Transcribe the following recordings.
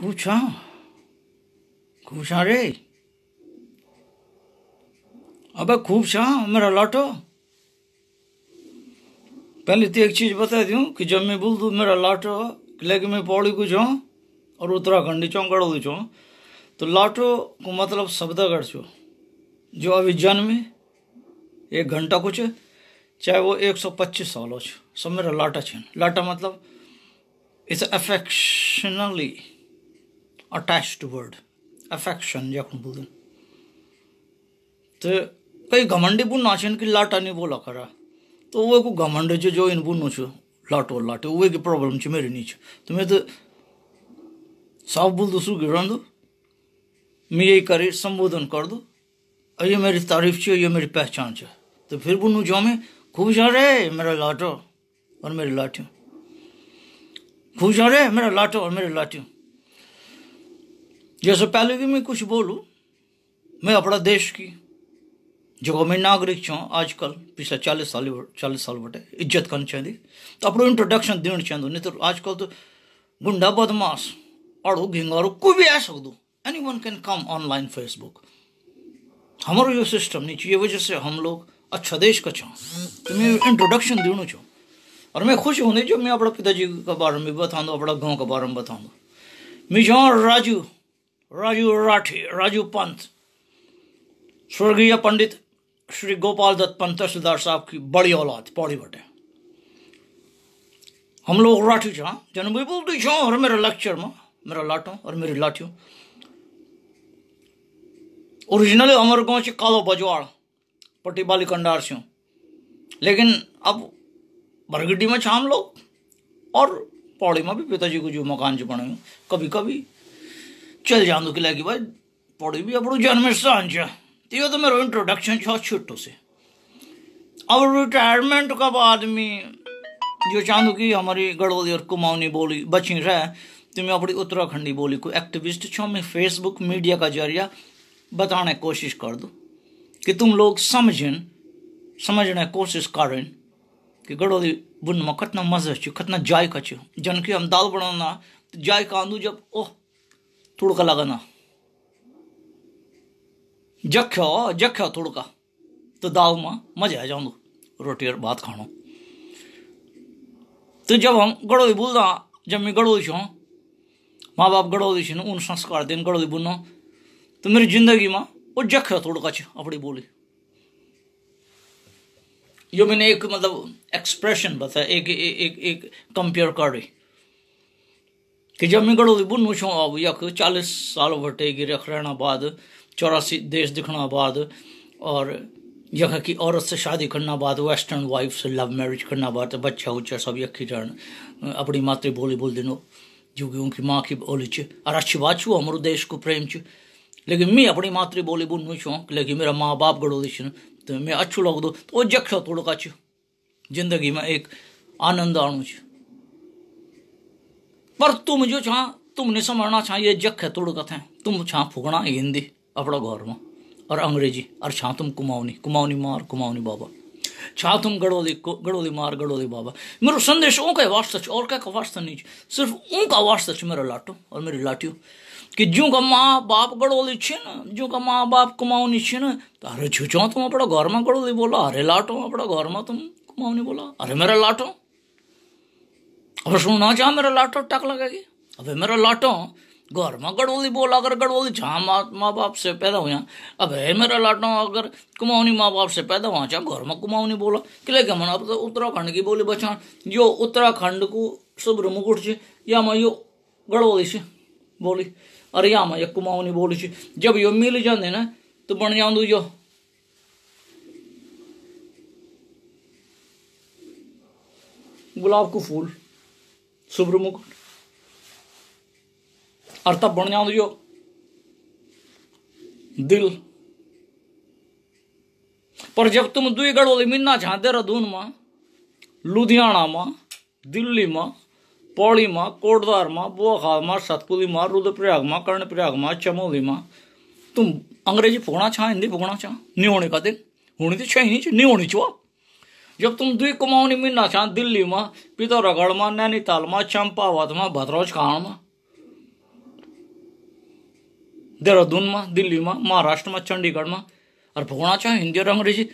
कूछा कूछा रे अबे खूब छा मेरा लाटो पहले तो एक चीज बता दू कि जब मैं बोल दू मेरा लाटो लेकिन मैं पौड़ी कुछ हूँ और उत्तराखंड चौं गढ़ दू तो लाटो को मतलब शब्द गढ़ छो जो अभी जन्म एक घंटा कुछ चाहे वो एक सौ पच्चीस साल हो सब मेरा लाटा छाटा लाटा मतलब it's affectionately attached word affection जो बोल तो कई घमंडी बुन आछन कि लाटा नहीं बोला करा तो वो को घमंड जो जो इन बुन छु लाटो लाटो वो की प्रॉब्लम छ मेरी नीचे तो मैं तो साफ बोल दूसरू गिरण दो मैं यही करे संबोधन कर दो और ये मेरी तारीफ छ ये मेरी पहचान छ तो फिर बुनू जो मैं खूब आ रहे मेरा लाटो और मेरी लाठियों खूब आ रे मेरा लाटो और मेरी लाठियों जैसे पहले भी मैं कुछ बोलूँ मैं अपना देश की जो मैं नागरिक छो आजकल पिछले चालीस साल चालीस साल बटे इज्जत करनी चाहिए तो अपने इंट्रोडक्शन देना चाहिए नहीं तो आजकल तो गुंडा बदमाश अड़ो घिंगारो कोई भी आ सकते anyone can come online Facebook हमारा ये सिस्टम नहीं चाहिए वजह से हम लोग अच्छा देश का छो तो मैं इंट्रोडक्शन देना चाहूँ और मैं खुश होने जो मैं अपने पिताजी के बारे में बताऊँ अपना गाँव के बारे में बताऊँ मैं जाऊँ राजू राजू राठी राजू पंत स्वर्गीय पंडित श्री गोपाल दत्त पंत सरदार साहब की बड़ी औलाद पौड़ी बटे हम लोग राठी छा भी बोलते छो और मेरा लेक्चर में मेरा लाठो और मेरी लाठियों ओरिजिनली हमारे गाँव से कालो बजवाड़ पट्टी बाली कंडार से लेकिन अब बरगड्डी में छा हम लोग और पौड़ी में भी पिताजी को जो मकान जो बने कभी कभी चल जा तो किला કે ભાઈ પડ્યું બી આપણું જન્મસ્થાન છે तो मेरा इंट्रोडक्शन છો છૂટું છે और रिटायरमेंट का आदमी जो चाहूँ कि हमारी गढ़वाली और कुमाऊनी बोली बची रहे तो मैं अपनी उत्तराखंडी बोली को एक्टिविस्ट छो मैं फेसबुक मीडिया का जरिया बताने की कोशिश कर दूँ कि तुम लोग समझें समझने की कोशिश करें कि गढ़वाली बुन में कितना मजा छो कितना जायका छो जन की हम दाल बनाना तो जायका आंदू जब ओह तुड़का लगाना जख्यो जख्यो तुड़का तो दाव में मजा आ जाऊ रोटी और भात खानो तो जब हम गड़ोली बोलदा जब मैं गड़ोली छो माँ बाप गड़ोली छिन उन संस्कार दिन गड़ोली बोलना तो मेरी जिंदगी में वो जख्यो तुड़का छ अपनी बोली यो मैंने एक मतलब एक्सप्रेशन बताया एक एक एक, एक कंपेयर कर रही कि जब मैं गढ़ोली बुन छो अब यख चालीस साल बटे गिर यख रहना बाद चौरासी देश दिखना बाद और यख की औरत से शादी करना बाद वेस्टर्न वाइफ से लव मैरिज करना बाद बच्चा उच्चा सब यख ही रहन अपनी मातृ बोली बोल दिनो जो कि उनकी माँ की बोली च और अच्छी बात छू हमारे देश को प्रेम च लेकिन मैं अपनी मातृ बोली बुनू छू लेकिन मेरा माँ बाप गढ़ोली छन तो मैं अच्छू लगदो तो जख थोड़ा जिंदगी में एक आनंद आणु छ पर तुम जो छा तुमने समझना छा ये जख है तोड़ कथें तुम छा फुकना हिंदी अपना गौर में और अंग्रेजी और छा तुम कुमाऊनी कुमाऊनी मार कुमाऊनी बाबा छा तुम गड़ोली गड़ोली मार गड़ोली बाबा मेरा संदेश ऊँ का वास्ता और क्या का वास्ता नहीं सिर्फ ऊँ का वास्ता मेरा लाटो और मेरी लाटियो कि ज्यों का माँ बाप गड़ोली छिन जो का माँ बाप कुमाऊनी छिन तो अरे छुचाओ तुम अपना घर में गड़ोली बोला अरे लाटो अपना घर में तुम कुमाऊनी बोला अरे मेरा लाटो और सुना जा मेरा लाटो टक लगेगी अबे मेरा लाटो घर में गड़बोली बोल अगर गड़बोली जहाँ माँ माँ बाप से पैदा हुआ अब है मेरा लाटो अगर कुमाऊनी माँ बाप से पैदा हुआ चाहे घर में कुमाऊनी बोला कि लेके मन अब तो उत्तराखंड की बोली बचान यो उत्तराखंड को सुब्र मुकुट से या मैं यो गड़बोली से बोली अरे या मैं कुमाऊनी बोली से जब यो मिल जाते ना तो बन जा यो गुलाब को फूल सुब्रमुख मुकुट बन जाओ तो दिल पर जब तुम दुई गड़ोली मिन्ना छा देहरादून में लुधियाना में दिल्ली में पौड़ी में कोटदार में बोखाल में सतपुली में रुद्रप्रयाग में कर्णप्रयाग में चमोली में तुम अंग्रेजी फुकना छा हिंदी फुकना छा नहीं होने का दिन होनी तो छह नहीं नहीं होनी चाहिए जब तुम दुई कुमाऊनी में ना दिल्ली में पितौरागढ़ में नैनीताल में चंपावत में भद्रोज खाण में देहरादून में दिल्ली में महाराष्ट्र में चंडीगढ़ में और भोगना चाहे हिंदी और अंग्रेजी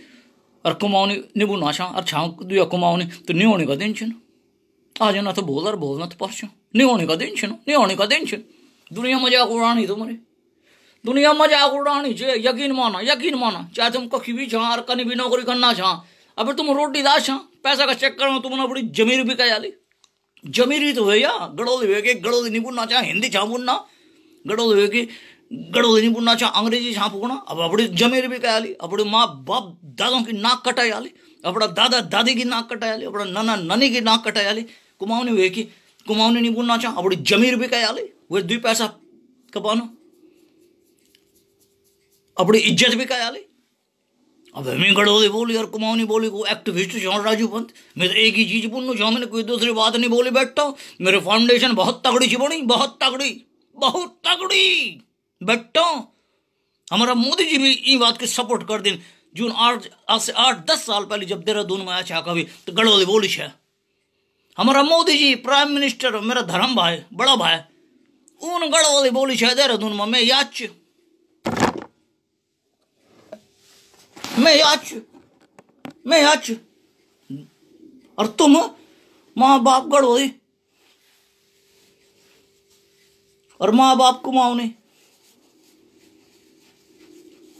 और कुमाऊनी निबू नाशा और छाऊ दुआ कुमाऊनी तो नहीं होने का दिन छो आज ना तो बोल और बोलना तो पर्स नहीं होने का दिन छो नहीं होने का दिन छिन दुनिया मजाक उड़ानी तुम्हारी तो दुनिया मजाक उड़ानी छे यकीन माना यकीन माना चाहे तुम कखी भी छा और कहीं भी नौकरी करना छा अब तुम रोटी दाश हाँ पैसा का चेक करो तुमने अपनी जमीर भी कह ली ही तो भैया गड़ोली हुए कि गड़ोली नहीं बुनना चाहे हिंदी छा बुनना गड़ोली हुए कि गड़ोली नहीं बुनना चाहे अंग्रेजी छा फूकना अब अपनी जमीर भी कह ली अपने माँ बाप दादों की नाक कटाया ली अपना दादा दादी की नाक कटाया ली अपना नाना नानी की नाक कटाया ली कुमाऊनी हुए कि कुमाऊनी नहीं बुनना चाह अपनी जमीर भी कह ली वे दुई पैसा कपाना अपनी इज्जत भी कह ली अब हमें खड़े होते बोले यार कुमाऊँ नहीं बोले को एक्टिविस्ट जॉन राजू पंत मैं तो एक ही चीज बोलूँ जहाँ मैंने कोई दूसरी बात नहीं बोली बैठता मेरे फाउंडेशन बहुत तगड़ी सी बनी बहुत तगड़ी बहुत तगड़ी बैठता हमारा मोदी जी भी इन बात की सपोर्ट कर दें जून आठ आज से आठ दस साल पहले जब देहरादून में आया कभी तो गड़ोली बोली है हमारा मोदी जी प्राइम मिनिस्टर मेरा धर्म भाई बड़ा भाई उन गड़ोली बोली है देहरादून में मैं याद मैं याच मैं याच और तुम माँ बाप गढ़ हो और माँ बाप को माओ ने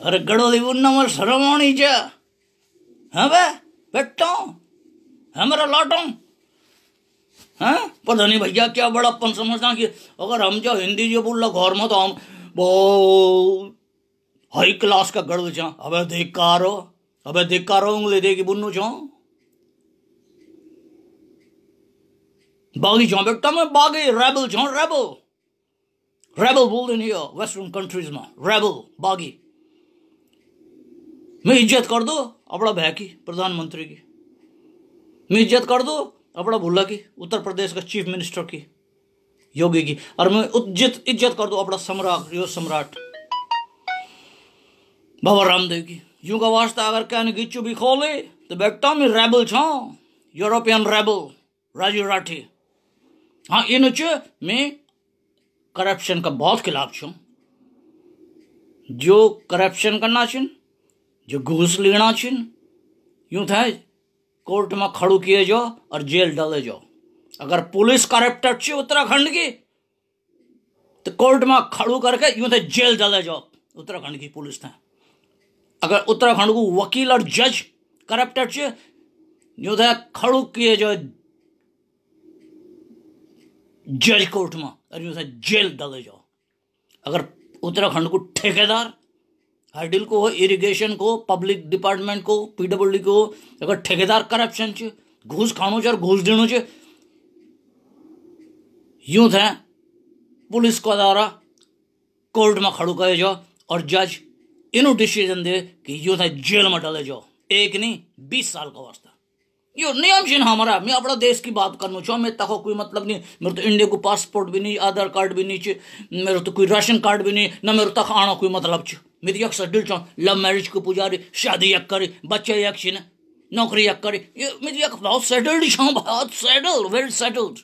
अरे गड़ोली बुन्ना मर शर्म आनी चा हाँ बे बैठा हमारा हाँ लौटा हाँ पता नहीं भैया क्या बड़ापन समझना कि अगर हम जो हिंदी जो बोल रहा घर में तो हम बहुत हाई क्लास का गर्द छ अब धिक्कारो अब धिक्कारो उनले देखि बुन्नु छ बागी छ एकदमै बागी रेबल छ रेबल रेबल बोल्दैन यो वेस्टर्न में रेबल बागी मैं इज्जत कर दो अपना भय की प्रधानमंत्री की मैं इज्जत कर दो अपना भुल्ला की उत्तर प्रदेश का चीफ मिनिस्टर की योगी की और मैं इज्जत इज्जत कर दो अपना सम्राट यो सम्राट बाबा रामदेव की यूं का वास्ता अगर कहने गिच्चू भी खोले तो बैठता मैं रेबल छ यूरोपियन रेबल राजू राठी हाँ इन मैं करप्शन का बहुत खिलाफ छू जो करप्शन करना छिन जो घूस लेना छिन यूं था कोर्ट में खड़ू किए जाओ और जेल डाले जाओ अगर पुलिस करप्टेड छी उत्तराखंड की तो कोर्ट में खड़ू करके यूं थे जेल डाले जाओ उत्तराखंड की पुलिस था अगर उत्तराखंड को वकील और जज करप्टर च जो था खड़ू किए जो जज कोर्ट में और जो था जेल डाले जाओ अगर उत्तराखंड को ठेकेदार हाइडिल को इरिगेशन को पब्लिक डिपार्टमेंट को पीडब्ल्यूडी को अगर ठेकेदार करप्शन च घूस खानो और घूस देणो च यूं थे पुलिस को द्वारा कोर्ट में खड़ू करे जाओ और जज इन डिसीजन दे कि यो था जेल में डाले जाओ एक नहीं बीस साल का वास्ता यो नियम चिन्ह हमारा मैं अपना देश की बात करना चाहूँ मैं तक कोई मतलब नहीं मेरे तो इंडिया को पासपोर्ट भी नहीं आधार कार्ड भी नहीं मेरे तो कोई राशन कार्ड भी नहीं ना मेरे तक आना कोई मतलब छ मैं तो यकसर दिल चाहूँ लव मैरिज को पुजारी शादी यक करी बच्चे यक छिन नौकरी यक करी ये मैं तो यक बहुत सेटल्ड छाऊँ बहुत सेटल्ड वेरी सेटल्ड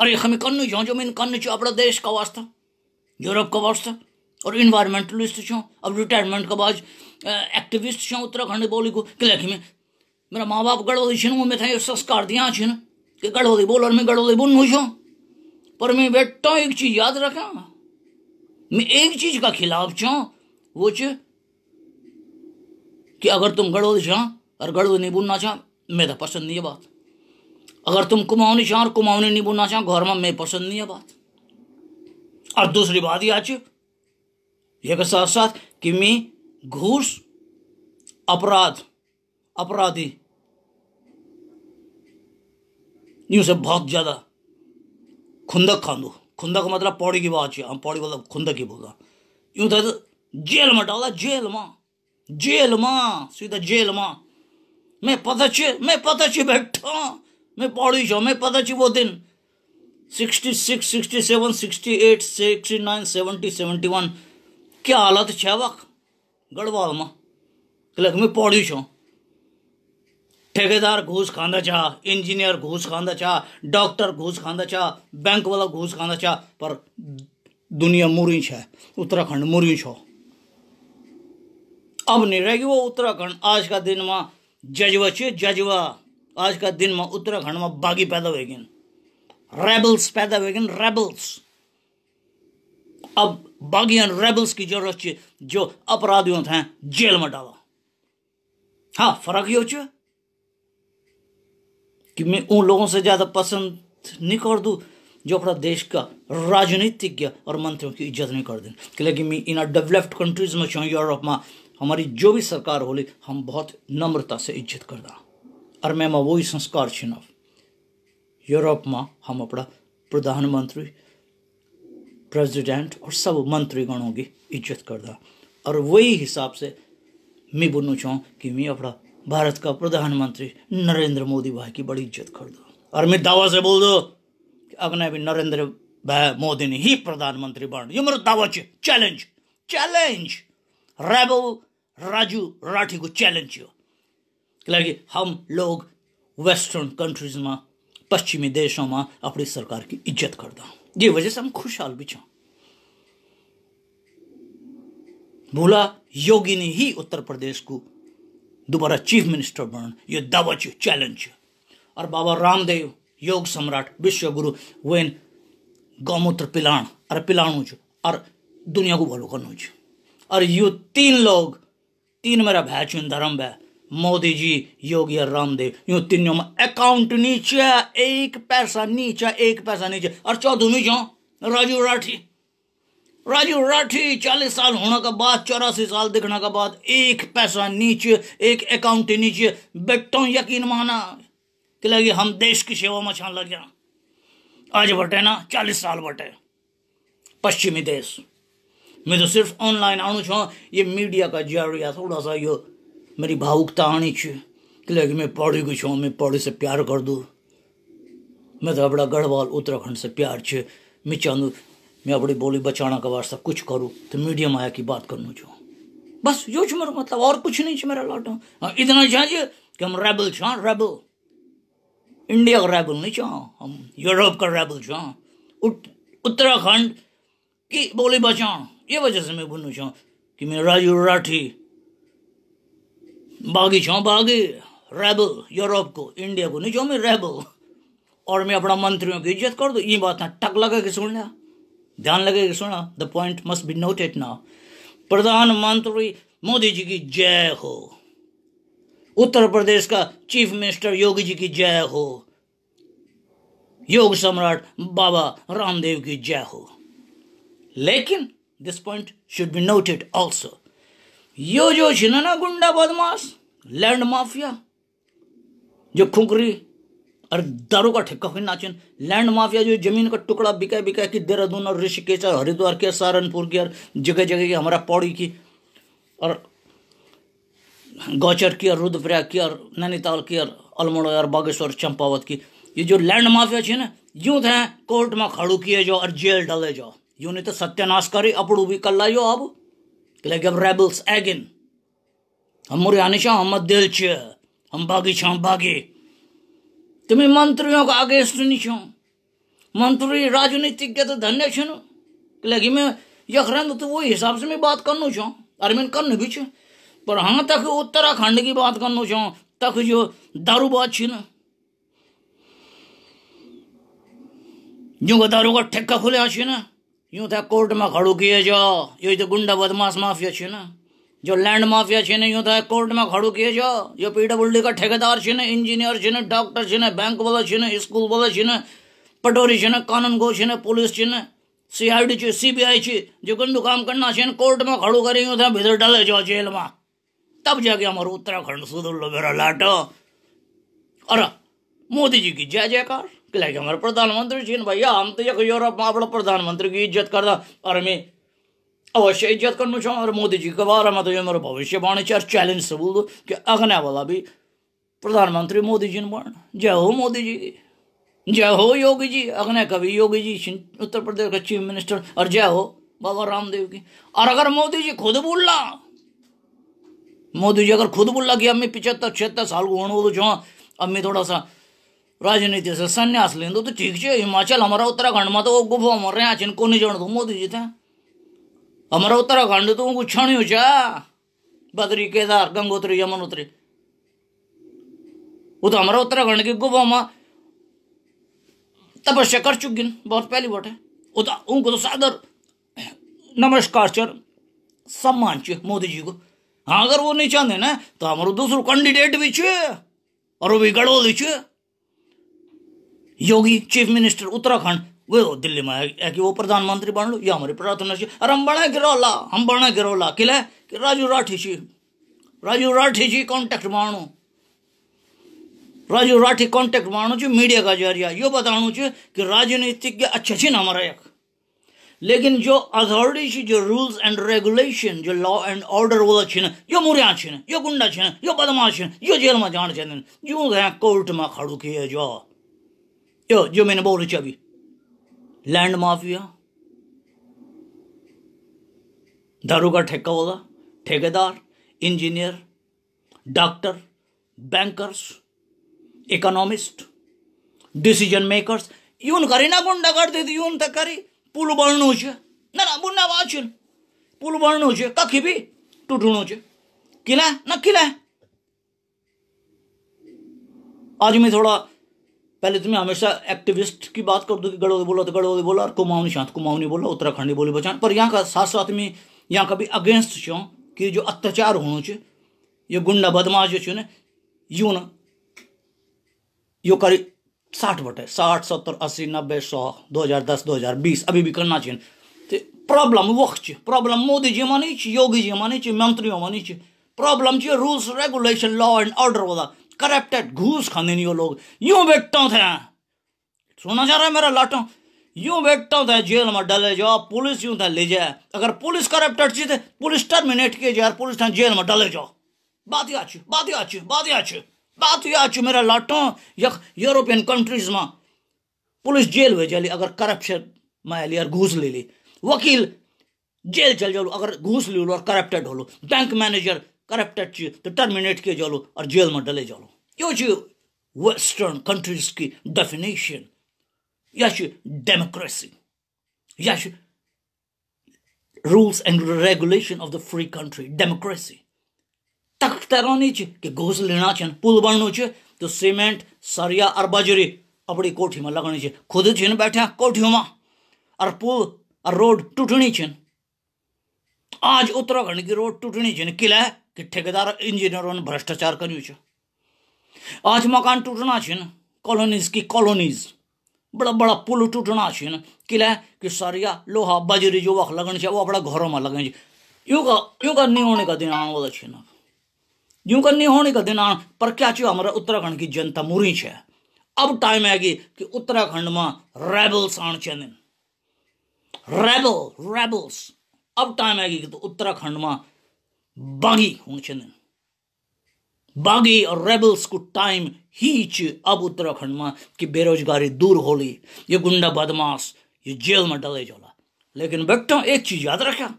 अरे हमें कन्नू चाहूँ जो मैं कन्नू चाहूँ अपना देश का वास्ता यूरोप का वास्ता और इन्वायरमेंटलिस्ट छो अब रिटायरमेंट के बाद एक्टिविस्ट छो उत्तराखंड बोली को किलेखी में मेरा माँ बाप गढ़ोदी छो में था संस्कार दिया छ कि गढ़ोदी बोल और मैं गढ़ोदी बुन छो पर मैं बेटा एक चीज याद रखा मैं एक चीज का खिलाफ छो वो च कि अगर तुम गढ़ोदी छा और गढ़ोदी नहीं बुनना चाह तो पसंद नहीं है बात अगर तुम कुमाऊनी चाह और कुमाऊनी नहीं बुनना चाह घर में मैं पसंद नहीं है बात और दूसरी बात याद यह साथ साथ किमी घूस अपराध अपराधी यू से बहुत ज़्यादा खुंदक खांदू खुंदक मतलब पौड़ी की बात हम पौड़ी मतलब खुंदक ही बोला यूं था तो जेल में डाला जेल माँ जेल माँ सीधा जेल माँ मैं पता ची मैं पता ची बैठा मैं पौड़ी छो मैं पता ची वो दिन sixty six sixty seven sixty eight sixty nine seventy seventy one કે હાલત છે વખ ગઢવાળમાં એટલે મેં પડ્યું છું ठेकेदार घूस खांदा छा इंजीनियर घूस खांदा छा डॉक्टर घूस खांदा छा बैंक वाला घूस खांदा छा पर दुनिया मुरी छे उत्तराखंड मुरी छो अब नहीं रहेगी वो उत्तराखंड आज का दिन माँ जजवा छे जजवा आज का दिन माँ उत्तराखंड में बागी पैदा हुएगिन रेबल्स पैदा हुएगिन रेबल्स अब बागियन रेबल्स की जरूरत जो अपराधियों थे जेल में डाला हाँ फर्क यो कि मैं उन लोगों से ज्यादा पसंद नहीं कर दू जो अपना देश का राजनीतिज्ञ और मंत्रियों की इज्जत नहीं कर दें क्योंकि मैं इन डेवलप्ड कंट्रीज में छू यूरोप में हमारी जो भी सरकार होली हम बहुत नम्रता से इज्जत कर दें और मैं वही संस्कार छिनव यूरोप में हम अपना प्रधानमंत्री प्रेसिडेंट और सब मंत्रीगणों की इज्जत करदा और वही हिसाब से मैं बोलना चाहूँ कि मैं अपना भारत का प्रधानमंत्री नरेंद्र मोदी भाई की बड़ी इज्जत कर दो और मैं दावा से बोल दो कि अगने भी नरेंद्र भाई मोदी ने ही प्रधानमंत्री बन ये मेरा दावा challenge challenge rebel Raju Rathi को चैलेंज क्योंकि हम लोग वेस्टर्न कंट्रीज में पश्चिमी देशों में अपनी सरकार की इज्जत करता ये वजह से हम खुशहाल भी छो भूला योगी ने ही उत्तर प्रदेश को दोबारा चीफ मिनिस्टर बन ये दावा चैलेंज और बाबा रामदेव योग सम्राट विश्व गुरु वेन गौमूत्र पिलाण और पिलाणु और दुनिया को भलो करूँ और यू तीन लोग तीन मेरा भाई चुन धर्म भाई मोदी जी योगी और रामदेव यूं तीनों में अकाउंट नीचे एक पैसा नीचे एक पैसा नीचे और चौधरी जो राजू राठी राजू राठी चालीस साल होने के बाद चौरासी साल दिखने के बाद एक पैसा नीचे एक अकाउंट नीचे बेटों यकीन माना कि लगे हम देश की सेवा में छान लग जा आज बटे ना चालीस साल बटे पश्चिमी देश मैं तो सिर्फ ऑनलाइन आनु छो ये मीडिया का जरिया थोड़ा सा यो मेरी भावुकता आनी चाहिए कि मैं पौड़ी कुछ हूँ मैं पौड़ी से प्यार कर दूँ मैं तो अपना गढ़वाल उत्तराखंड से प्यार छे मैं चाहूँ मैं अपनी बोली बचाना का वास्ता कुछ करूँ तो मीडियम आया की बात करना चाहूँ बस यो मेरा मतलब और कुछ नहीं मेरा लाटो हाँ इतना चाहिए कि हम रेबल छा रेबल इंडिया का रेबल नहीं चाहो हम यूरोप का रेबल छ उत्तराखंड की बोली बचाओ ये वजह से मैं बोलना चाहूँ कि मैं राजू राठी बागी छो बागी रेबल यूरोप को इंडिया को नहीं छो मैं रेबल और मैं अपना मंत्रियों की इज्जत कर दो ये बात ना टक लगा के सुन लिया ध्यान लगे के सुना the point must be noted now प्रधानमंत्री मोदी जी की जय हो उत्तर प्रदेश का चीफ मिनिस्टर योगी जी की जय हो योग सम्राट बाबा रामदेव की जय हो लेकिन this point should be noted also यो जो छिनना गुंडा बदमाश लैंड माफिया जो खुकरी और दारू का ठिक्का हुई नाचन लैंड माफिया जो जमीन का टुकड़ा बिका बिका की देहरादून और ऋषिकेश और हरिद्वार के सहारनपुर की और जगह जगह की हमारा पौड़ी की और गौचर की और रुद्रप्रयाग की और नैनीताल की और अल्मोड़ा और बागेश्वर चंपावत की ये जो लैंड माफिया छे ना यूं थे कोर्ट में खड़ू किए जाओ और जेल डाले जाओ यूं नहीं तो सत्यानाश करी अपड़ू भी कर लाइयो अब Like of rebels again. हम मुरियानिशा हम दिल च हम बागी छो बागी तुम्हें तो मंत्रियों का आगे सुनी छो मंत्री राजनीतिक के तो धन्य छो क्योंकि मैं यख रहा तो वो हिसाब से मैं बात करना चाहूँ अरे मैं करने भी छो पर हाँ तक उत्तराखंड की बात करना छो तक जो दारू बात छी जो दारू का ठेका खुले छी ना यूं था कोर्ट में खड़ो किए जाओ यो तो गुंडा बदमाश माफिया छे ना जो लैंड माफिया छे ना यूं था कोर्ट में खड़ो किए जाओ यो पीडब्ल्यूडी का ठेकेदार छे ना इंजीनियर छे ना डॉक्टर छे ना बैंक वाला छे ना स्कूल वाला छे ना पटोरी छे ना कानून गो छे ना पुलिस छे ना सी आई डी छे सी बी आई छे जो गंदू काम करना छे ना कोर्ट में खड़ो करे यूं था भीतर डाले जाओ जेल में तब जाके हमारो उत्तराखंड सुधर लो मेरा लाटो अरे मोदी जी की जय जयकार लेकिन मेरे प्रधानमंत्री जी भाई हम तो यक यूरोप में अपने प्रधानमंत्री की इज्जत कर और मैं अवश्य इज्जत करनु छ और मोदी जी के बारे में तो ये मेरे भविष्यवाणी छ चैलेंज से बोल दो कि अगने वाला भी प्रधानमंत्री मोदी जी ने बन जय हो मोदी जी की जय हो योगी जी अगने कवि योगी जी उत्तर प्रदेश का चीफ मिनिस्टर और जय हो बाबा रामदेव की और अगर मोदी जी खुद बोलना मोदी जी अगर खुद बोलना कि अम्मी पिछहत्तर छिहत्तर साल को होने वो तो जो अम्मी थोड़ा सा राजनीति से संन्यास ले तो ठीक है हिमाचल हमारा उत्तराखंड में तो गुफा मर रहे हैं को नहीं जान दो मोदी जी थे हमारा उत्तराखंड तो कुछ क्षण हो जा बद्री केदार गंगोत्री यमुनोत्री वो तो हमारा उत्तराखंड की गुफा में तपस्या कर चुकी बहुत पहली बात है वो तो उनको तो सादर नमस्कार चर सम्मान चे मोदी जी को हाँ अगर वो नहीं चाहते ना तो हमारा दूसरा कैंडिडेट भी छे और वो भी गढ़ोल छे योगी चीफ मिनिस्टर उत्तराखंड वे हो दिल्ली में है कि वो प्रधानमंत्री बन लो या हमारी प्रार्थना चाहिए अरे हम बड़ा गिरौला हम बड़ा गिरौला किले कि राजू राठी जी राजू राठी जी कॉन्टेक्ट मानो राजू राठी कॉन्टेक्ट मानो जी मीडिया का जरिया यो बताना चाहिए कि राजनीतिज्ञ अच्छे अच्छा ना हमारा एक लेकिन जो अथॉरिटी छी जो रूल्स एंड रेगुलेशन जो लॉ एंड ऑर्डर वाला ना यो मुरिया ना यो गुंडा ना यो बदमाश छिन यो जेल में जान छिन यूं कोर्ट में खड़ू किए जाओ यो जो मैंने बोल रही अभी लैंड माफिया दारू का ठेका होगा ठेकेदार engineer doctor bankers economist decision makers यून करी ना गुंडा कर दे यून तक तो करी पुल बन्नु ना ना બુના बात પુલ બન્नु છે કખી બી તૂટણું છે કિલા ના आज मैं थोड़ा पहले तुम्हें तो हमेशा एक्टिविस्ट की बात कर दो कि गढ़ोदी बोलो तो गढ़ोदी बोला और कुमाऊनी शांत कुमाऊनी बोलो उत्तराखंडी बोली बचान पर यहाँ का साथ साथ में यहाँ का भी अगेंस्ट छो कि जो अत्याचार होना चाहिए ये गुंडा बदमाश जो ने यू ना यो करीब साठ बटे साठ सत्तर अस्सी नब्बे सौ दो हज़ार दस दो हज़ार बीस अभी भी करना चाहिए तो प्रॉब्लम वक्त प्रॉब्लम मोदी जी मानी योगी जी मानी मंत्रियों मानी problem rules regulation law and order वाला करप्टेड घूस खाने नहीं वो लोग यूं बैठता थे सुना जा रहा है मेरा लाटो यूं बैठता था जेल में डले जाओ पुलिस यूं था ले जाए अगर पुलिस करप्टेड थी पुलिस टर्मिनेट किए जाए पुलिस था जेल में डाले जाओ बात ही अच्छी बात ही अच्छी बात ही अच्छी बात ही अच्छी मेरा लाटो यख यूरोपियन कंट्रीज में पुलिस जेल में ली अगर करप्शन मैं ली और घूस ले ली वकील जेल चल जाओ अगर घूस ले लो और करप्टेड हो लो बैंक मैनेजर करप्टेड चीज तो टर्मिनेट किए जाओ और जेल में डले जाओ यो चाहिँ वेस्टर्न कन्ट्रिजकी डेफिनेसन या छ डेमोक्रेसी या छ rules and regulation of the free country, democracy तक तरौनी छ कि घोस लेना छन् पुल बन्नु छ त्यो सिमेन्ट सरिया अर बजरी अपडी कोठीमा लगाउने छ खुद छिन् बैठ्या कोठीमा अर पुल अर रोड टुटनी छिन् आज उत्तराखण्ड की रोड टुटनी छिन् किला कि ठेकेदार इन्जिनियरन भ्रष्टाचार कर्यो छ आज मकान टूटना छिन कॉलोनीज की कॉलोनीज बड़ा बड़ा पुल टूटना छिन किला कि सरिया लोहा बजरी जो वक्त लगन छे वो अपना घरों में लगन यूं का यूं का नहीं होने का दिन आने वाला छिन यूं का नहीं होने का दिन आन पर क्या चाहिए हमारा उत्तराखंड की जनता मुरी छे अब टाइम आएगी कि, उत्तराखंड में रेबल्स आन चेन रेबल रेबल्स अब टाइम आएगी कि तो उत्तराखंड में बागी होने चेन बागी और रेबल्स को टाइम हिच अब उत्तराखंड में कि बेरोजगारी दूर होली गुंडा बदमाश ये जेल में डले जोला लेकिन बेटो एक चीज याद रखा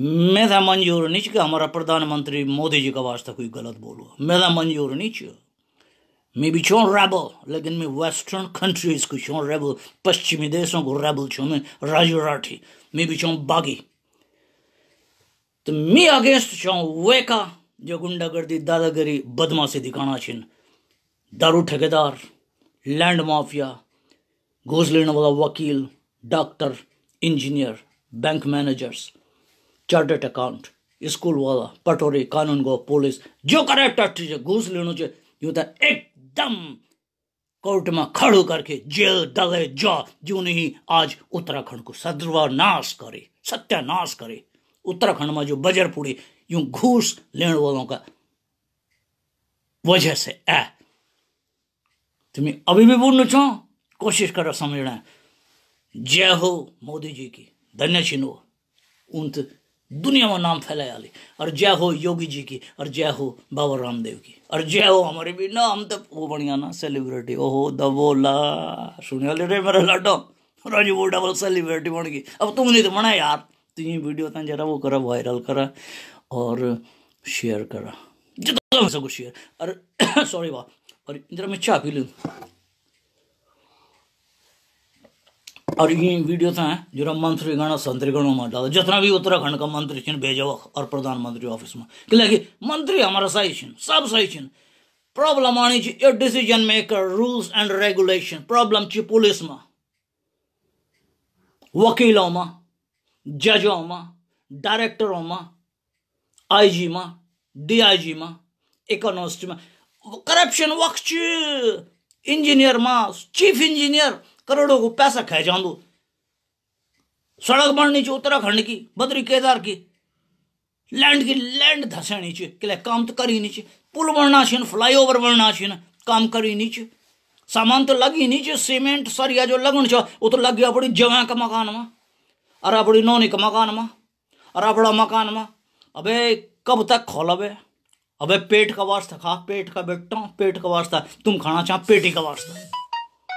मैं था मंजूर नहीं चुका हमारा प्रधानमंत्री मोदी जी का वास्ता कोई गलत बोलो था मंजूर नहीं चु मैं भी छो रेबल लेकिन मैं वेस्टर्न कंट्रीज को छो रेबल पश्चिमी देशों को रेबल छो मैं राजू राठी मैं भी छो बागी तो मैं अगेंस्ट छो वे का जो गुंडागर्दी दादागिरी बदमाशी दिखाना छिन दारू ठेकेदार लैंड माफिया घूस लेने वाला वकील doctor engineer bank managers chartered account school वाला पटोरी कानून गो पुलिस जो करे टट्टी तो घूस लेनो से यूं तो एकदम कोर्ट में खड़ो करके जेल डले जा जो नहीं आज उत्तराखंड को सदर्वानाश करे सत्यानाश करे उत्तराखंड में जो बजरपुरी यूं घूस लेने वालों का वजह से ऐ तुम्हें अभी भी बोलना चाहो कोशिश करो समझना जय हो मोदी जी की धन्य छिनो उन दुनिया में नाम फैलाया ली और जय हो योगी जी की और जय हो बाबा रामदेव की और जय हो हमारे भी ना हम तो वो बढ़िया ना सेलिब्रिटी ओहो दबोला सुने ले रहे मेरा लाडो राजू वो डबल सेलिब्रिटी बन गई अब तुम नहीं तो बना यार तुझे तो वीडियो तेरा वो करा वायरल करा और शेयर करा जितना सब कुछ शेयर अरे सॉरी वाह और जरा मैं चाह पी लूँ और ये वीडियो था जरा मंत्री गण संतरी गणों में डाल जितना भी उत्तराखंड का मंत्री छिन्न भेजा और प्रधानमंत्री ऑफिस में क्या कि मंत्री हमारा सही छिन्न सब सही छिन्न प्रॉब्लम आनी चाहिए decision maker rules and regulation problem ची पुलिस में वकीलों में जजों में डायरेक्टरों में मा मा इकोनॉमिस्ट मा करप्शन इंजीनियर मा चीफ इंजीनियर करोड़ों को पैसा खा जा सड़क बननी चाहिए उत्तराखंड की बद्री केदार की लैंड की लैंड धसेनी चाहिए काम तो करी नहीं चाहिए पुल बनना चाहिए फ्लाई ओवर बनना चाहिए काम करी नहीं चाहिए सामान तो लगी नहीं चाहिए सीमेंट सरिया जो लगन चाहिए वो तो लग गया अपनी जगह का मकान मा और अपनी नौनी का मकान मा और अपना मकान मा अबे कब तक खोलोबे अबे पेट का वास्ता खा पेट का बेटा पेट का वास्ता तुम खाना चाह पेटी का वास्ता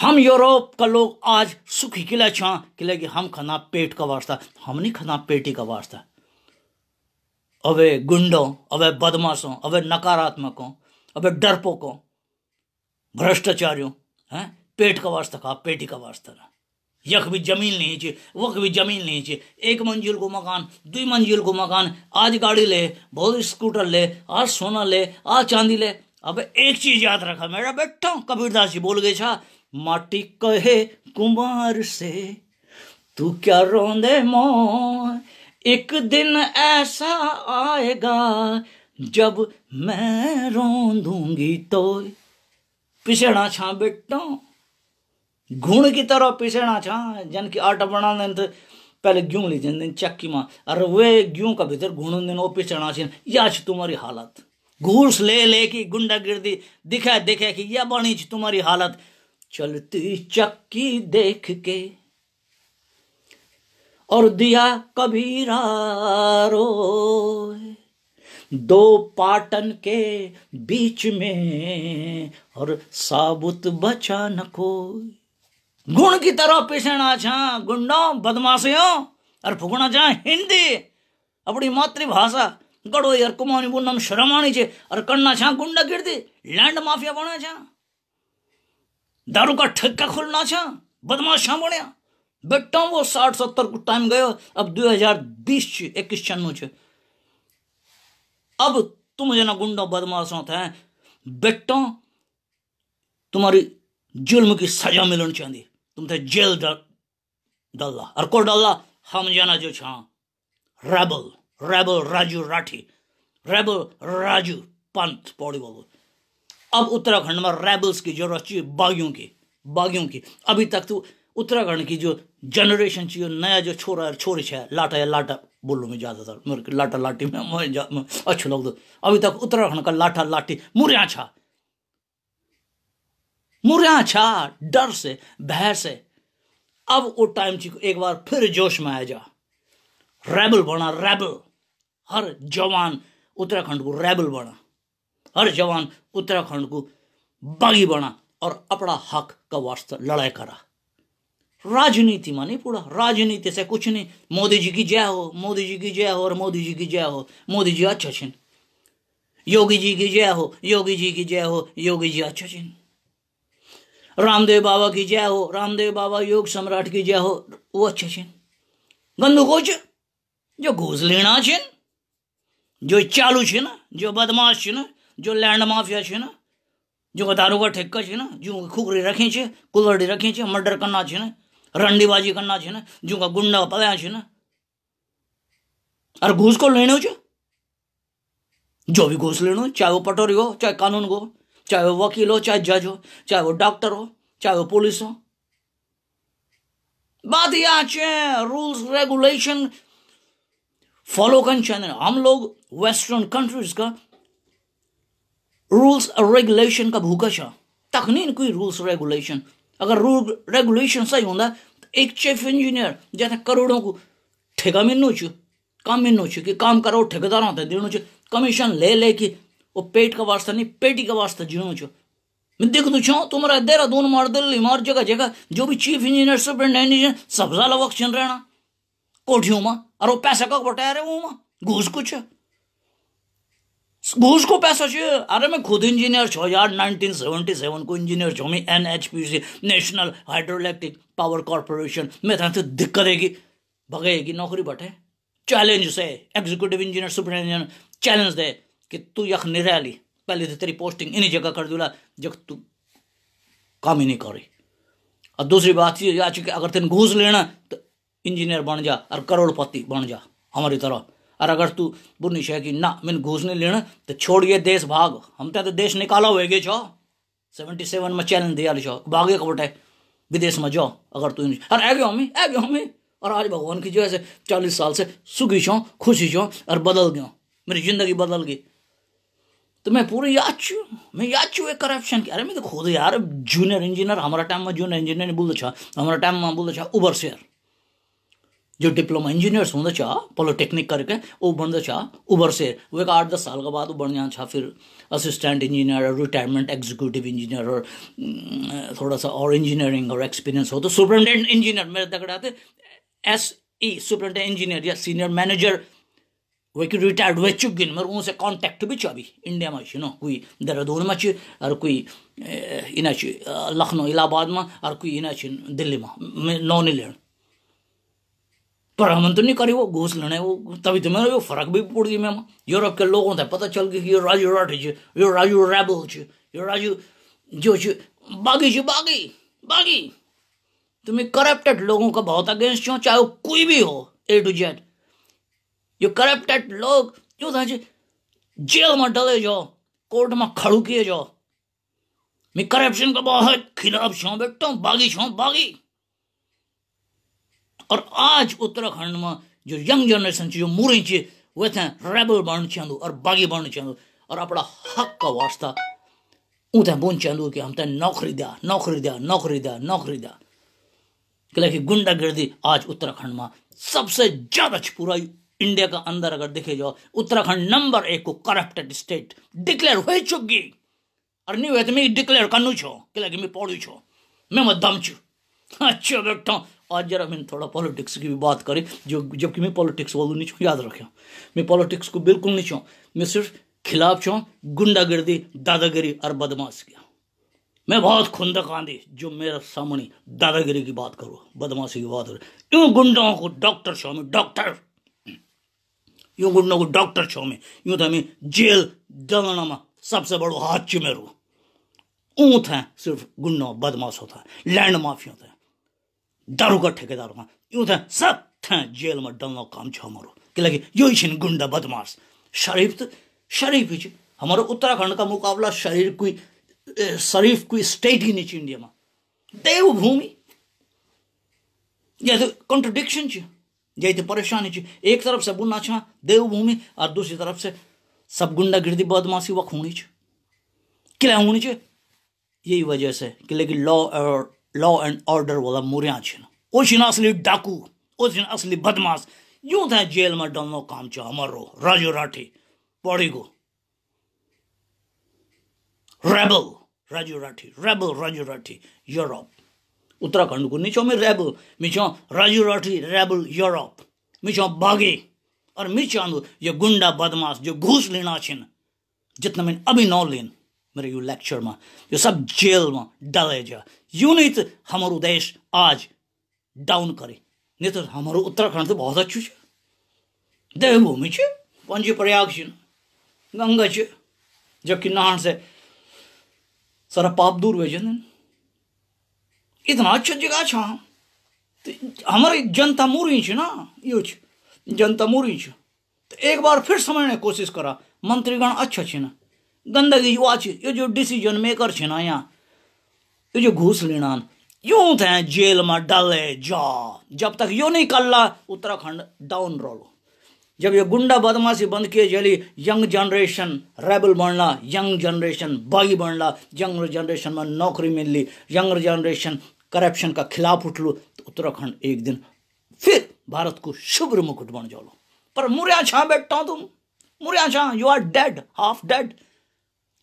हम यूरोप का लोग आज सुखी किला छा किले कि हम खाना पेट का वास्ता हम नहीं खाना पेटी का वास्ता अबे गुंडों अबे बदमाशों अबे नकारात्मकों अबे डरपोकों भ्रष्टाचारियों हैं पेट का वास्ता खा पेटी का वास्ता ना यख भी जमीन नहीं ची वख भी जमीन नहीं चाहिए एक मंजिल को मकान दुई मंजिल को मकान आज गाड़ी ले बहुत स्कूटर ले आज सोना ले आज चांदी ले अब एक चीज याद रखा मेरा बेटा कबीरदास जी बोल गए छा माटी कहे कुमार से तू क्या रोंदे मो एक दिन ऐसा आएगा जब मैं रोंदूंगी तो पिछड़ा छा बेटा घुण की तरह पिसेना छा जन की आटा बना दे पहले गेहूँ ले जाते चक्की माँ अरे वे गेहूँ का भीतर घुण दिन वो पीसना चाहिए तुम्हारी हालत घूस ले ले गुंडा गिरदी दिखा दिखे कि यह बनी तुम्हारी हालत चलती चक्की देख के और दिया कबीरा रो दो पाटन के बीच में और साबुत बचा न कोई गुण की तरह पिसेणा छा गुंडों बदमाशियों और फुकना चाह हिंदी अपनी मातृभाषा गड़ो यार कुमानी बुन्नम शर्म आनी छे और करना छा गुंडा गिरदी लैंड माफिया बना छा दारू का ठेका खुलना छा बदमाश छा बने बेटा वो साठ सत्तर को टाइम गयो अब दो हजार बीस इक्कीस छन्नू छे अब तुम जना गुंडा बदमाश होते हैं बेटा तुम्हारी जुल्म की सजा मिलनी चाहिए तुम थे जेल डल्ला को डल्ला हम जाना जो छा rebel rebel Raju Rathi rebel Raju Pant Pauri बोलो अब उत्तराखंड में रेबल्स की जरूरत चाहिए बागियों की बागियों की अभी तक तो उत्तराखंड की जो जनरेशन चाहिए नया जो छोरा और छोरी है लाटा या लाटा बोलो मैं ज़्यादातर मेरे लाटा लाटी में मैं, अच्छा लगता अभी तक उत्तराखंड का लाठा लाठी मुरिया छा मुरिया छा डर से भय से अब वो टाइम ची एक बार फिर जोश में आ जा रेबल बना रेबल हर जवान उत्तराखंड को रेबल बना हर जवान उत्तराखंड को बागी बना और अपना हक का वास्ते लड़ाई करा राजनीति माने पूरा राजनीति से कुछ नहीं मोदी जी की जय हो मोदी जी की जय हो और मोदी जी की जय हो मोदी जी अच्छा छिन योगी जी की जय हो योगी जी की जय हो योगी जी अच्छा छिन्न रामदेव बाबा की जय हो रामदेव बाबा योग सम्राट की जय हो वो अच्छे छिन गंदु कोच जो घूस लेना छिन जो चालू छिन जो बदमाश छिन जो लैंड माफिया छिन जो दारू का ठेका छिन जो खुकरी रखी छे कुलड़ी रखी छे मर्डर करना छिन रंडीबाजी करना छिन जो का गुंडा पलाया छिन अरे घूस को लेने हो जो भी घूस लेना चाहे वो पटोरी हो चाहे कानून को चाहे वो वकील हो चाहे जज हो चाहे वो डॉक्टर हो चाहे वो पुलिस हो बात यह अच्छे रूल्स रेगुलेशन फॉलो करना चाहिए हम लोग वेस्टर्न कंट्रीज का रूल्स रेगुलेशन का भूखा तक नहीं कोई रूल्स रेगुलेशन अगर रूल रेगुलेशन सही होता तो एक चीफ इंजीनियर जैसे करोड़ों को ठेका मिलना चु काम मिलना चु कि काम करो ठेकेदारों होता कमीशन ले ले कि वो पेट का वास्ता नहीं पेटी का वास्ता जीनो छो मैं देख दू तो छो तुम्हारा देहरादून मार दिल्ली मार जगह जगह जो भी चीफ इंजीनियर सुप्रिंटेंडेंट इंजीनियर सब ज्यादा वक्त छिन रहना कोठियों में अरे पैसा कब बटाया रहे वो घूस कुछ घूस को पैसा चाहिए अरे मैं खुद इंजीनियर छो यार सेवन को इंजीनियर छो मैं N C national hydroelectric power corporation मैं था तो दिक्कत रहेगी भगेगी नौकरी बटे चैलेंज से एग्जीक्यूटिव इंजीनियर सुप्रिंटेंडेंट चैलेंज दे कि तू यख ली पहले तो तेरी पोस्टिंग इन्हीं जगह कर दूला जब तू काम ही नहीं करी और दूसरी बात ये आ चुकी अगर तेन घूस लेना तो इंजीनियर बन जा और करोड़पति बन जा हमारी तरह और अगर तू बुनिश है कि ना मैंने घूस नहीं लेना तो छोड़िए देश भाग हम तो देश निकाला हुए छो सेवेंटी सेवन में चैलेंज दिया छो भागे कबटे विदेश में जाओ अगर तू अरे आ हमी हमें आ गयो और आज भगवान की जो है चालीस साल से सुखी छो खुशी छो और बदल गयो मेरी जिंदगी बदल गई तो मैं पूरे याद छू मैं याचू एक करप्शन की अरे मैं तो खुद यार जूनियर इंजीनियर हमारा टाइम में जूनियर इंजीनियर ने बोलते हमारा टाइम में बोलते उबर शेयर जो डिप्लोमा इंजीनियर होंगे छा पॉलिटेक्निक करके वो बन छा उबर वो एक आठ दस साल के बाद वो बन जान छा फिर असिस्टेंट इंजीनियर और रिटायरमेंट एग्जीक्यूटिव इंजीनियर और थोड़ा सा और इंजीनियरिंग और एक्सपीरियंस हो तो सुपरिटेंडेंट इंजीनियर मेरे तक एस ई सुपरिटेंडेंट इंजीनियर या सीनियर मैनेजर कि रिटायर्ड हुए गिन मगर उनसे कॉन्टैक्ट भी अभी इंडिया में नो कोई देहरादून में और कोई इन लखनऊ इलाहाबाद में और कोई इन दिल्ली में नौ नहीं लेन पर तो नहीं करी वो घूस लेने वो तभी तो वो फर्क भी पड़ गई मैम यूरोप के लोगों से पता चल गया कि ये राजू राठी ये राजू रैबल ये राजू जो बागी जो बागी बागी तुम्हें तो करप्टेड लोगों का बहुत अगेंस्ट हो चाहे वो कोई भी हो ए टू जेड यो करप्टेड लोग કરપ્ટેડ લોક जेल में डले जाओ कोर्ट में खड़ू किए जाओ मैं करप्शन का बहुत खिलाफ छो बैठता हूं बागी छो बागी और आज उत्तराखंड में जो यंग जनरेशन जो मूरी ची वे थे रेबल बन चाहू और बागी बन चाहू और अपना हक का वास्ता ऊ थे बोन चाहू कि हम ते नौकरी दिया नौकरी दिया नौकरी दिया नौकरी दिया क्या गुंडागर्दी आज उत्तराखंड में सबसे ज्यादा छपुराई इंडिया का अंदर अगर देखे जाओ उत्तराखंड नंबर एक को करप्टेड स्टेट डिक्लेयर हो चुकी और नहीं हुए तो मैं डिक्लेयर करू छो क्या मैं पढ़ू छो मैं मध्यम छू अच्छा बैठा आज जरा मैंने थोड़ा पॉलिटिक्स की भी बात करी जो जबकि मैं पॉलिटिक्स वालू नहीं छूँ याद रखो मैं पॉलिटिक्स को बिल्कुल नहीं छूँ मैं सिर्फ खिलाफ छूँ गुंडागर्दी दादागिरी और बदमाश किया मैं बहुत खुंदक आंदी जो मेरे सामने दादागिरी की बात करो बदमाशी की बात करो यूँ गुंडों को डॉक्टर छो मैं डॉक्टर यूं गुंडो डॉक्टर छो में यूं था में जेल जलण में सबसे बड़ो हाथ चु मेरू ऊं था सिर्फ गुंडो बदमाश होता है लैंड माफिया थे दारू का ठेकेदारों का यूं थे सब थे जेल में डलना काम छो मारो कि लगे यो ही छिन गुंडा बदमाश शरीफ तो शरीफ ही हमारे उत्तराखंड का मुकाबला शरीर कोई शरीफ कोई स्टेट ही नहीं इंडिया में देवभूमि यह तो कॉन्ट्रोडिक्शन छ यही तो परेशानी थी एक तरफ से बुन अच्छा देवभूमि और दूसरी तरफ से सब गुंडा गिरदी बदमाशी वक्त होनी चाहिए किले होनी चाहिए यही वजह से कि लेकिन लॉ लॉ एंड ऑर्डर वाला मुरिया छिन वो छिन असली डाकू वो छिन असली बदमाश यूं था जेल में डलनो काम छ हमारो राजो राठी पड़ी गो rebel Raju Rathi rebel Raju Rathi Europe Uttarakhand उत्तराखण्डको मिचौँ rebel मिचौँ राजू राठी रेबल यूरोप मिचो बागे और मिचौँ ये गुंडा बदमाश जो घूस लेना छिन जितना मैंने अभी नौ लेन मेरे यू लेक्चर में यो सब जेल में डाले जा यू नहीं तो हमारो देश आज डाउन करे नहीं तो हमारो उत्तराखंड तो बहुत अच्छू है देवभूमि छ पंजी प्रयाग छिन गंगा छ जबकि नहान से सारा पाप दूर हुए जन इतना अच्छा जगह छ तो हमारे जनता मूरी छ ना यो जनता मूरी छ तो एक बार फिर समझने कोशिश करा मंत्रीगण अच्छा छ ना गंदगी युवा छ यो जो डिसीजन मेकर छ ना यहाँ यो जो घूस लेना यूं थे जेल में डाले जा जब तक यो नहीं कर ला उत्तराखंड डाउन रोलो जब ये गुंडा बदमाशी बंद किए जली यंग जनरेशन रेबल बनला यंग जनरेशन बागी बनला यंग जनरेशन में नौकरी मिल ली यंग जनरेशन करप्शन का खिलाफ उठ लो तो उत्तराखंड एक दिन फिर भारत को शुभ्र मुकुट बन जाओ पर मुरिया छा बैठता हो तुम मुरिया छा you are dead half dead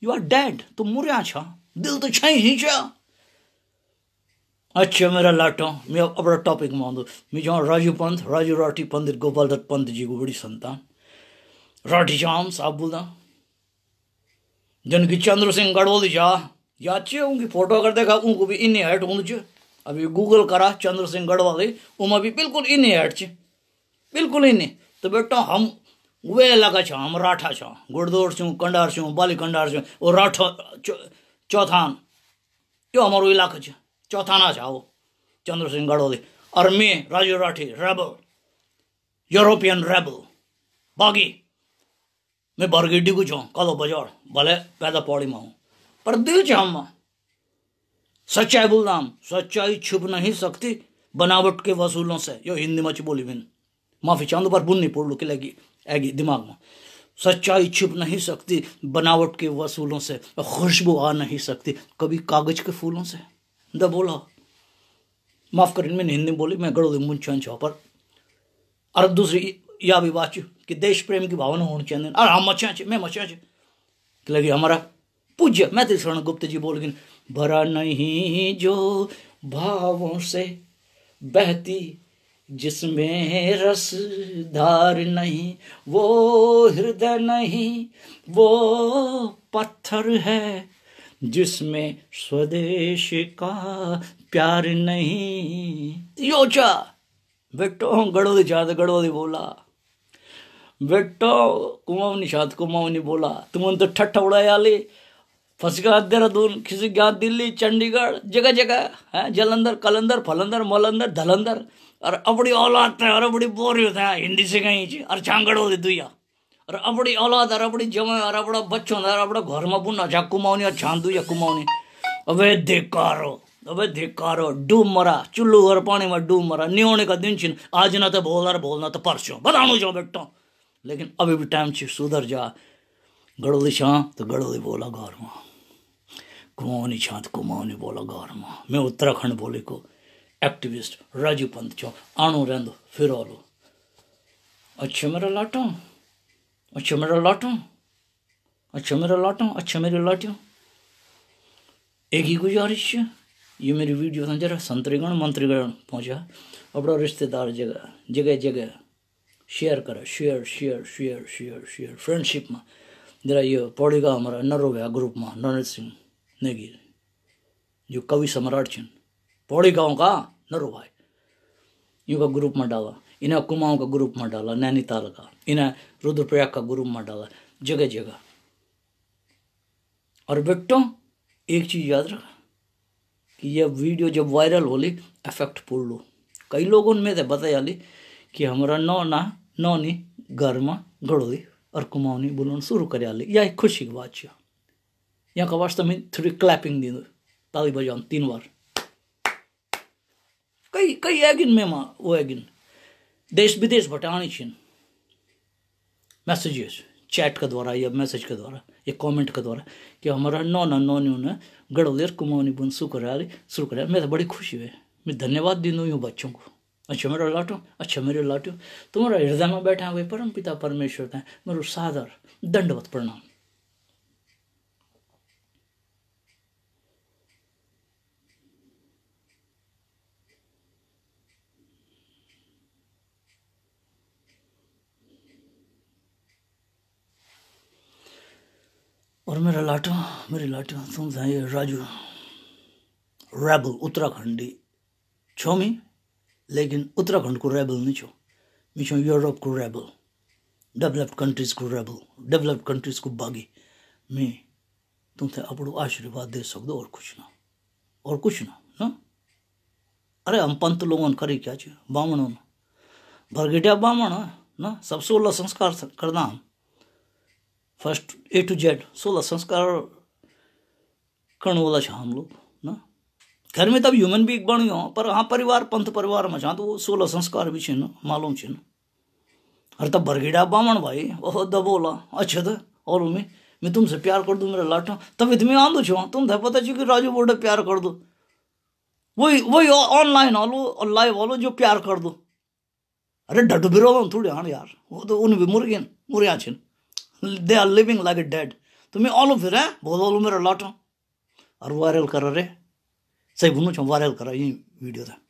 you are dead तुम मुरिया छा दिल तो छा ही छा अच्छा मेरा लाटो मैं अपना टॉपिक में आऊँ मैं जाऊँ राजू पंथ राजू राठी पंडित गोपाल दत्त पंत जी को बड़ी संतान राठी जाम साहब बोलना जनकी चंद्र सिंह गढ़वाल जा याचे उनकी फोटो अगर देखा उनको भी इन्नी हाइट उन्हें अभी गूगल करा चंद्र सिंह गढ़वाल उमा भी बिल्कुल इन हेड च बिल्कुल इन तो बेटा हम वे इलाका छ हम राठा छ गुड़दौड़ छूँ कंडार छूँ बाली कंडार छूँ और राठो चौथान यो हमारो इलाका छ चौथाना छा वो चंद्र सिंह गढ़वाल और मैं Raju Rathi rebel European rebel बागी मैं बरगेडी को छो कलो बाजार भले पैदा पौड़ी में हूँ पर दिल छ हम सच्चाई बोलदाम सच्चाई छुप नहीं सकती बनावट के वसूलों से यो हिंदी मच बोली बिन माफी चांदू पर बुन नहीं पोड़ के लगी आएगी दिमाग में सच्चाई छुप नहीं सकती बनावट के वसूलों से खुशबू आ नहीं सकती कभी कागज के फूलों से द बोला माफ करें मैंने हिंदी में बोली मैं गड़ो मुन छन छो पर और दूसरी या भी बात कि देश प्रेम की भावना होनी चाहिए अरे हम मचा मैं मचा लगी हमारा पूज्य मैत्री शरण गुप्त जी बोल गई भरा नहीं जो भावों से बहती जिसमें रस धार नहीं वो हृदय नहीं वो पत्थर है जिसमें स्वदेश का प्यार नहीं योचा बेटो गड़ोदी जात गड़ोदी बोला बेटो कुमाऊनी शात कुमाऊनी बोला तुम तो ठट्ठा उड़ाया ले फसगा देहरादून किसी यहाँ दिल्ली चंडीगढ़ जगह जगह है जलंधर कलंधर फलंधर मलंधर धलंधर और अपनी औलाद है और अपनी बोरी होता है हिंदी से कहीं जी और चांगड़ होती दुया और अपनी औलाद और अपनी जमा और अपना बच्चों और अपना घर में बुना छा कुमाऊनी और छान दुया कुमाऊनी अबे धिकारो अबे धिकारो डूब मरा चुल्लू घर पानी में डूब मरा न्योने का दिन छिन आज ना तो बोलना बोलना तो परसों बताणु जाओ बेटो लेकिन अभी भी टाइम छी सुधर जा गड़ोली शां तो गड़ोली बोला घर वहाँ कुमाऊनी छात कुमाऊनी बोला गार मैं उत्तराखंड बोले को एक्टिविस्ट राजू पंत चौ आणो रेंदो फिर आलो अच्छा मेरा लाटो अच्छा मेरा लाटो अच्छा मेरा लाटो अच्छा मेरी लाटो एक ही गुजारिश है ये मेरी वीडियो था जरा संतरीगण मंत्रीगण पहुंचा अपना रिश्तेदार जगह जगह जगह शेयर करो share share share share share friendship में जरा ये पौड़ेगा हमारा नरोगा ग्रुप में नरेंद्र सिंह नगीर जो कवि सम्राट छिन पौड़ी गांव का नरो भाई इनका ग्रुप में डाला इन्हें कुमाऊँ का ग्रुप में डाला नैनीताल का इन्हें रुद्रप्रयाग का ग्रुप में डाला जगह जगह और बेटो एक चीज़ याद रखा कि यह वीडियो जब वायरल होली इफेक्ट पुल लो कई लोग उनमें थे बताया ली कि हमारा नौ नौनी गर्मा गड़ोली और कुमाऊनी बोलना शुरू कर यह एक खुशी की बात है यहाँ का वास्तव में थ्री क्लैपिंग din. ताली बजान तीन बार कई कई एगिन में माँ वो एगिन देश विदेश भटानी छिन मैसेजेस चैट के द्वारा या मैसेज के द्वारा या कमेंट के द्वारा कि हमारा नौ ना नौ न्यू ने गड़ोलेर कुमौनी बुन सु करा शुरू करा मैं तो बड़ी खुशी हुई मैं धन्यवाद दी हूँ बच्चों को अच्छा मेरा लाटो अच्छा मेरे लाटो तुम्हारा हृदय में बैठा हुए परम पिता परमेश्वर का मेरा सादर दंडवत प्रणाम और मेरा लाटा मेरी सुन समझाइए राजू रैबल उत्तराखंडी छो मी लेकिन उत्तराखंड को रैबल नहीं छो मी छो यूरोप को रैबल डेवलप्ड कंट्रीज को रैबल डेवलप्ड कंट्रीज को बागी मैं तुमसे अपनो आशीर्वाद दे सकते और कुछ ना और कुछ ना ना अरे हम पंत लोगों करी क्या चाहिए भरगेटिया बामण है ना सब सोलह संस्कार करना हम फर्स्ट ए टू जेड सोलह संस्कार करने वाला छा हम लोग ना घर में तब ह्यूमन बींग बन गयो पर हाँ परिवार पंथ परिवार में छा तो वो सोलह संस्कार भी छा मालूम छिन अरे तब बरगेडा बामण भाई ओह दबोला अच्छा था और उम्मी मैं तुमसे प्यार कर दू मेरा लाठा तब इतने आंदो छो तुम था पता कि राजू बोर्ड प्यार कर दो वही वही ऑनलाइन वालो और लाइव वालो जो प्यार कर दो अरे डट बिरो थोड़े हाँ यार वो तो उन भी मुर्गे मुर्गियाँ छिन they are living like a dead तुम्हें ऑल ऑफ है ऑल मेरा लाटो और वायरल कर रे सही भूनु छ वायरल कर ये वीडियो था